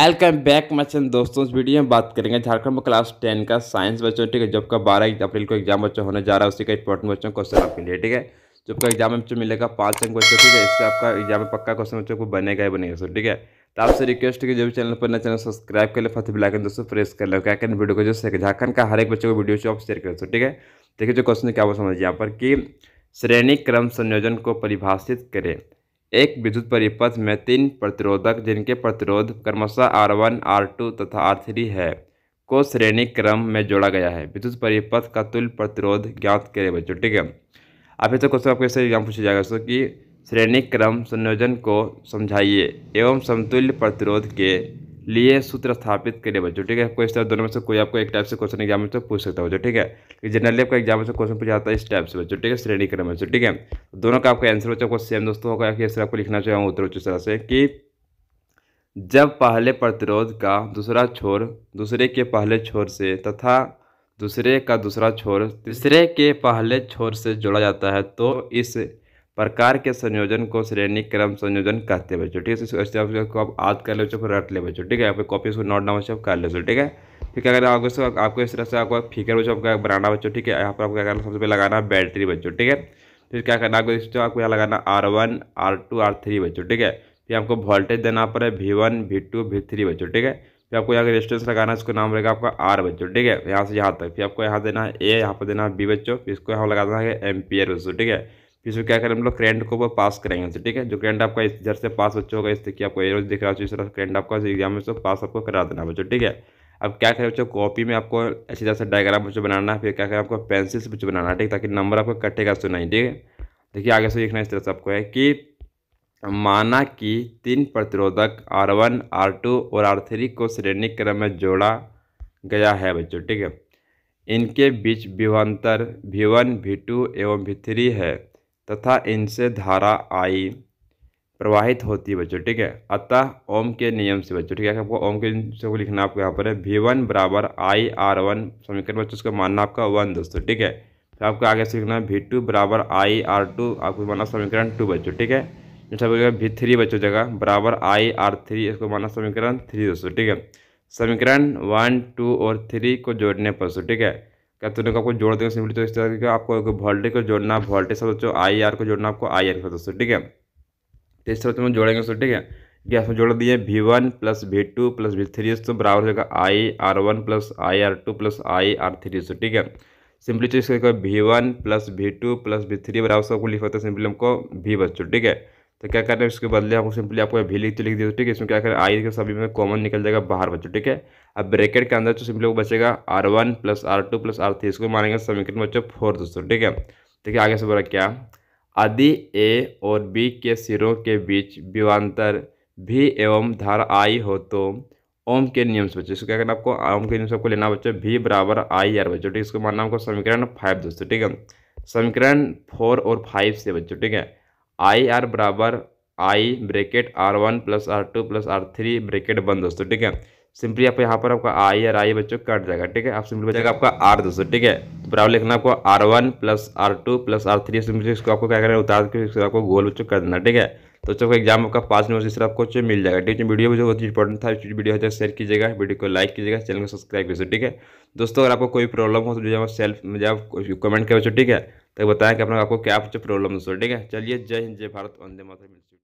welcome back मचन दोस्तों इस video में बात करेंगे झारखंड में क्लास टेन का साइंस बच्चों ठीक है जब का बारह अप्रैल को एग्जाम बच्चों होने जा रहा है उसी का इंपॉर्टेंट बच्चों क्वेश्चन आपके लिए ठीक है जब का एग्जाम बच्चों मिलेगा पाँच अंक बच्चों ठीक है इससे आपका एग्जाम में पक्का क्वेश्चन बच्चों को बनेगा बने सर ठीक है तो आपसे रिक्वेस्ट है कि जो भी चैनल पर ना चैनल सब्सक्राइब कर ले फतेह बिलाकर दोस्तों प्रेस कर लो क्या करें वीडियो को जो सके झारखंड का हर एक बच्चों को वीडियो से आप शेयर कर सो ठीक है देखिए जो क्वेश्चन क्या वो समझिए यहाँ पर कि श्रेणी क्रम संयोजन को परिभाषित करें एक विद्युत परिपथ में तीन प्रतिरोधक जिनके प्रतिरोध क्रमशः आर वन आर टू तथा आर थ्री है को श्रेणी क्रम में जोड़ा गया है विद्युत परिपथ का तुल प्रतिरोध ज्ञात करे बच्चों ठीक है आप तो क्वेश्चन आपको ऐसे एग्जाम पूछा जाएगा दोस्तों कि श्रेणी क्रम संयोजन को समझाइए एवं समतुल्य प्रतिरोध के लिए सूत्र स्थापित करिए बच्चों ठीक है इस तरह दोनों में से कोई आपको एक टाइप से क्वेश्चन एग्जाम में से पूछ सकता है बच्चों ठीक है जनरली आपका एग्जाम से क्वेश्चन पूछा जाता है इस टाइप से बच्चों ठीक है श्रेणी क्रम में ठीक है तो दोनों का आपका आंसर बच्चों को सेम दोस्तों होगा कि तरह आपको लिखना चाहूँगा उत्तर उच्च तरह से कि जब पहले प्रतिरोध का दूसरा छोर दूसरे के पहले छोर से तथा दूसरे का दूसरा छोर तीसरे के पहले छोर से जोड़ा जाता है तो इस प्रकार के संयोजन को श्रेणी क्रम संयोजन कहते हैं बच्चों ठीक है तो इसको आप याद कर ले बच्चों फिर रट ले बच्चों ठीक है आपको कॉपी उसको नोट डाउन बच्चों कर ले बच्चों ठीक है फिर क्या करना आपको आपको इस तरह से आपको फिकर बच्चों आपका बनाना बच्चों ठीक है यहाँ पर आपको क्या करना सबसे पहले लगाना है बैटरी बच्चों ठीक है फिर तो क्या करना आपको इसको आपको यहाँ लगाना R one R two R three बच्चों ठीक है फिर आपको वोल्टेज देना पड़े V one V two V three बच्चों ठीक है फिर आपको यहाँ रेजिस्टेंस लगाना है इसको नाम रहेगा आपका आर बच्चों ठीक है यहाँ से यहाँ तक फिर आपको यहाँ देना है ए यहाँ पर देना है बी बच्चों फिर इसको यहाँ लगाना है एम पी बच्चों ठीक है उसको क्या करें हम लोग करंट को वो पास करेंगे उनसे ठीक है जो करंट आपका इधर से पास बच्चों होगा इस तरीके आपको एरोज दिख रहा है इस तरह करंट आपका एग्जाम में पास आपको करा देना बच्चों ठीक है अब क्या करें बच्चों कॉपी में आपको अच्छी तरह से डायग्राम बच्चों बनाना है फिर क्या करें आपको पेंसिल से बच्चों बनाना ठीक ताकि नंबर आपको कटेगा सुना ही ठीक है देखिए आगे से देखना इस तरह से आपको है कि माना कि तीन प्रतिरोधक आर वन आर टू और आर थ्री को श्रेणी क्रम में जोड़ा गया है बच्चों ठीक है इनके बीच विभवान्तर भी वन भी टू एवं भी थ्री है तथा इनसे धारा आई प्रवाहित होती है बच्चों ठीक है अतः ओम के नियम से बच्चों ठीक है आपको ओम के नियम से लिखना आपको यहाँ पर है वी वन बराबर आई आर वन समीकरण बच्चों उसका मानना आपका वन दोस्तों ठीक है तो आपको आगे से लिखना है वी टू बराबर आई आर टू आपको माना समीकरण टू बच्चों ठीक है जैसे आपको भी थ्री बच्चों जगह बराबर आई आर थ्री इसको माना समीकरण थ्री दोस्तों ठीक है समीकरण वन टू और थ्री को जोड़ने पर सो ठीक है कैथोडिक तुमने आपको जोड़ देंगे सिंपली तो इस तरह का आपको वोल्टेज को जोड़ना वोल्टेज से सोचो आई आर को जोड़ना आपको आई आर को दोस्तों ठीक है तो इस तरह से जोड़ेंगे दोस्तों ठीक है गैस में जोड़ दिए V one plus V two plus V three तो बराबर हो जाएगा I R one plus I R two plus I R three so ठीक है सिंपली तो इसका V one plus V two plus V three बराबर सबको लिख होता है सिंपली हमको वी बच्चों ठीक है तो क्या कर रहे हैं इसके बदले हम सिंपली आपको भी लिख तो लिख दिया ठीक है इसमें क्या करें आई के सभी में कॉमन निकल जाएगा बाहर बच्चों ठीक है अब ब्रैकेट के अंदर तो सिंपली बचेगा R one plus R two plus R three इसको मानेंगे समीकरण बच्चों फोर दोस्तों ठीक है देखिए आगे से बोला क्या आदि ए और बी के सिरों के बीच विवांतर भी एवं धार आई हो तो ओम के नियम से बच्चे इसको क्या करना आपको ओम के नियम से आपको लेना बच्चों भी बराबर आई आर बच्चों ठीक है इसको मानना आपको समीकरण फाइव दोस्तों ठीक है समीकरण फोर और फाइव से बच्चों ठीक है आई आर बराबर I bracket R one plus R two plus R three bracket बंद दोस्तों ठीक है सिंपली आप यहाँ पर आपका आई आर आई बच्चों कट जाएगा ठीक है आप सिंपली बचेगा आपका आर दोस्तों ठीक है तो बराबर लिखना आपको R one plus R two plus R three simply इसको आपको क्या करना उतार के इसको आपको गोल बच्चों कर देना ठीक है तो चलो एग्जाम आपका पाँच नंबर जिससे आपको मिल जाएगा ठीक है वीडियो भी जो बहुत इंपॉर्टेंट था वीडियो है शेयर कीजिएगा वीडियो को लाइक कीजिएगा चैनल को सब्सक्राइब कीजिए ठीक है दोस्तों अगर आपको कोई प्रॉब्लम हो तो जो सेल्फ मुझे आप कमेंट मतलब कर ठीक है तो बताएं कि अपना आपको क्या प्रॉब्लम है ठीक है चलिए जय हिंद जय भारत वंदे मातरम